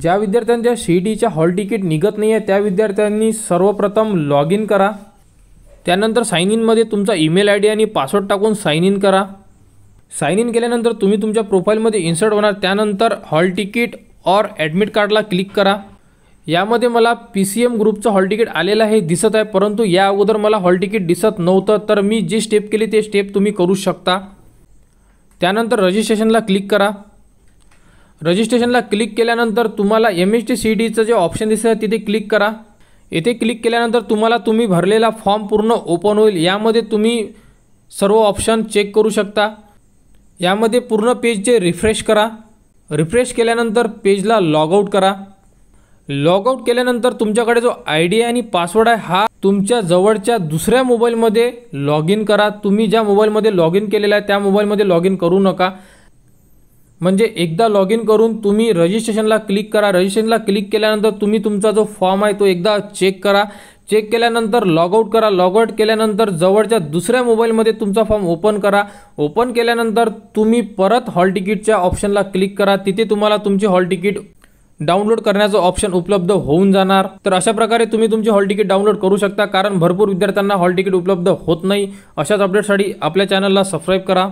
ज्या विद्यार्थ्यांच्या सी टीच्या हॉल तिकीट निघत नाही आहे त्या विद्यार्थ्यांनी सर्वप्रथम लॉग इन करा त्यानंतर साईन इनमध्ये तुमचा ईमेल आय डी आणि पासवर्ड टाकून साईन इन करा साईन इन केल्यानंतर तुम्ही तुमच्या प्रोफाईलमध्ये इन्सर्ट होणार त्यानंतर हॉल तिकीट और ॲडमिट कार्डला क्लिक करा यामध्ये मला पी सी एम ग्रुपचं हॉल तिकीट आलेलं आहे दिसत आहे परंतु या अगोदर मला हॉल तिकीट दिसत नव्हतं तर मी जी स्टेप केली ते स्टेप तुम्ही करू शकता त्यानंतर रजिस्ट्रेशनला क्लिक करा रजिस्ट्रेशनला क्लिक केल्यानंतर तुम्हाला एम एस टी सी डीचं जे ऑप्शन दिसतं तिथे क्लिक करा येथे क्लिक केल्यानंतर तुम्हाला तुम्ही भरलेला फॉर्म पूर्ण ओपन होईल यामध्ये तुम्ही सर्व ऑप्शन चेक करू शकता यामध्ये पूर्ण पेज जे रिफ्रेश करा रिफ्रेश केल्यानंतर पेजला लॉग आऊट करा लॉग आऊट केल्यानंतर तुमच्याकडे जो आय डी आणि पासवर्ड आहे हा तुमच्या जवळच्या दुसऱ्या मोबाईलमध्ये लॉग इन करा तुम्ही ज्या मोबाईलमध्ये लॉग इन केलेला आहे त्या मोबाईलमध्ये लॉग इन करू नका म्हणजे एकदा लॉग इन करून तुम्ही रजिस्ट्रेशनला क्लिक करा रजिस्ट्रेशनला क्लिक केल्यानंतर तुम्ही तुमचा जो फॉर्म आहे तो एकदा चेक करा चेक केल्यानंतर लॉगआउट करा लॉगआउट केल्यानंतर जवळच्या दुसऱ्या मोबाईलमध्ये तुमचा फॉर्म ओपन करा ओपन केल्यानंतर तुम्ही परत हॉल तिकीटच्या ऑप्शनला क्लिक करा तिथे तुम्हाला तुमची हॉल तिकीट डाउनलोड करण्याचं ऑप्शन उपलब्ध होऊन जाणार तर अशा प्रकारे तुम्ही तुमची हॉल तिकीट डाउनलोड करू शकता कारण भरपूर विद्यार्थ्यांना हॉल तिकीट उपलब्ध होत नाही अशाच अपडेटसाठी आपल्या चॅनलला सबस्क्राईब करा